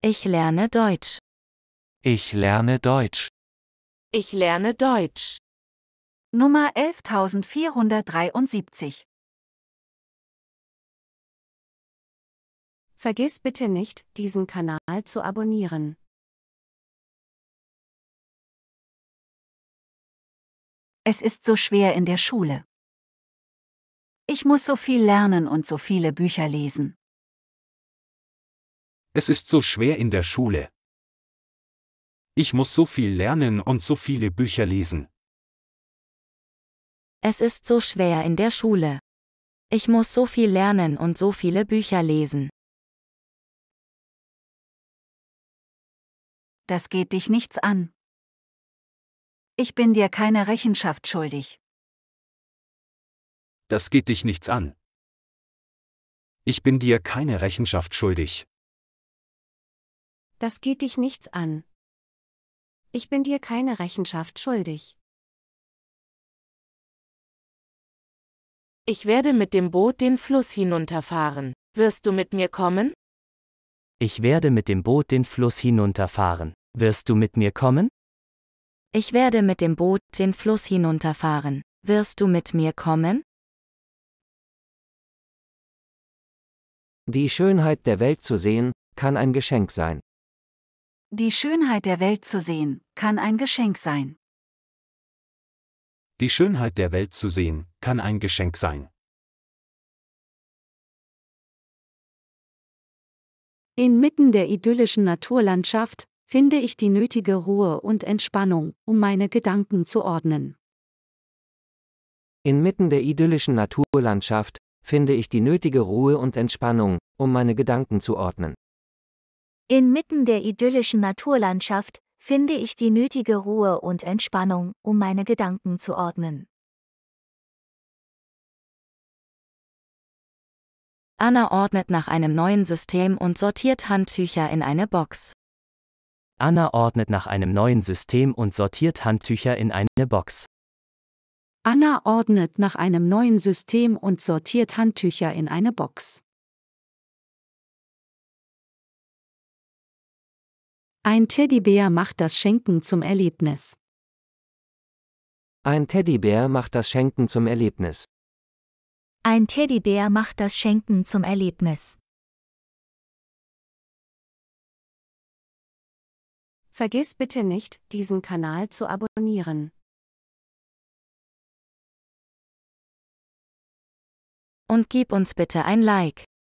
Ich lerne Deutsch. Ich lerne Deutsch. Ich lerne Deutsch. Nummer 11473. Vergiss bitte nicht, diesen Kanal zu abonnieren. Es ist so schwer in der Schule. Ich muss so viel lernen und so viele Bücher lesen. Es ist so schwer in der Schule. Ich muss so viel lernen und so viele Bücher lesen. Es ist so schwer in der Schule. Ich muss so viel lernen und so viele Bücher lesen. Das geht dich nichts an. Ich bin dir keine Rechenschaft schuldig. Das geht dich nichts an. Ich bin dir keine Rechenschaft schuldig. Das geht dich nichts an. Ich bin dir keine Rechenschaft schuldig. Ich werde mit dem Boot den Fluss hinunterfahren. Wirst du mit mir kommen? Ich werde mit dem Boot den Fluss hinunterfahren. Wirst du mit mir kommen? Ich werde mit dem Boot den Fluss hinunterfahren. Wirst du mit mir kommen? Die Schönheit der Welt zu sehen, kann ein Geschenk sein. Die Schönheit der Welt zu sehen, kann ein Geschenk sein. Die Schönheit der Welt zu sehen, kann ein Geschenk sein. Inmitten der idyllischen Naturlandschaft finde ich die nötige Ruhe und Entspannung, um meine Gedanken zu ordnen. Inmitten der idyllischen Naturlandschaft finde ich die nötige Ruhe und Entspannung, um meine Gedanken zu ordnen. Inmitten der idyllischen Naturlandschaft finde ich die nötige Ruhe und Entspannung, um meine Gedanken zu ordnen. Anna ordnet nach einem neuen System und sortiert Handtücher in eine Box. Anna ordnet nach einem neuen System und sortiert Handtücher in eine Box. Anna ordnet nach einem neuen System und sortiert Handtücher in eine Box. Ein Teddybär macht das Schenken zum Erlebnis. Ein Teddybär macht das Schenken zum Erlebnis. Ein Teddybär macht das Schenken zum Erlebnis. Vergiss bitte nicht, diesen Kanal zu abonnieren. Und gib uns bitte ein Like.